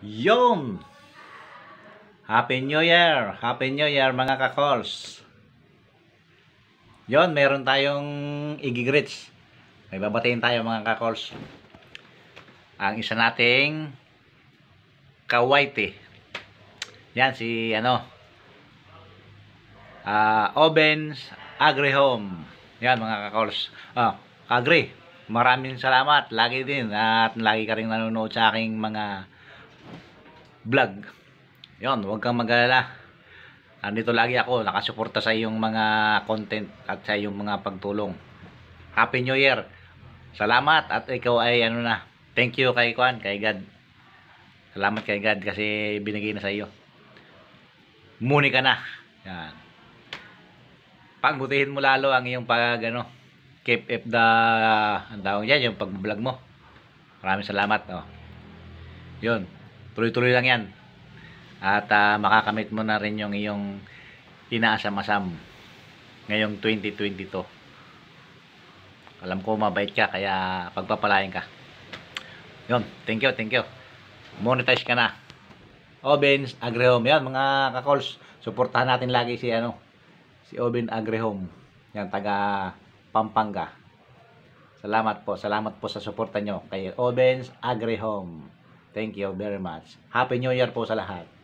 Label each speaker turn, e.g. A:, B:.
A: Yon! Happy New Year! Happy New Year mga kakols! Yon, meron tayong igigrits. May babatiin tayo mga kakols. Ang isa nating kawaiti. Yan si ano uh, Obens Home. Yan mga kakols. Ah, oh, Agri, maraming salamat. Lagi din at lagi ka rin nanonood sa aking mga vlog yon huwag kang magalala nandito lagi ako nakasuporta sa iyong mga content at sa iyong mga pagtulong happy new year salamat at ikaw ay ano na thank you kay Kwan kay God salamat kay God kasi binigay na sa iyo muni ka na yan pagbutihin mo lalo ang iyong pag ano keep up the ang tawag yan yung pag vlog mo maraming salamat oh. yun Tuloy-tuloy lang yan. At uh, makakamit mo na rin yung iyong inaasam-asam ngayong 2022. Alam ko mabait ka kaya pagpapalain ka. Yun, thank you, thank you. Monetize ka na. Obens Agrihome, Yan mga kakols, suportahan natin lagi si ano si Oben Agrihome Yan taga Pampanga. Salamat po. Salamat po sa suporta nyo kay Obens Agrihome Thank you very much. Happy New Year po sa lahat.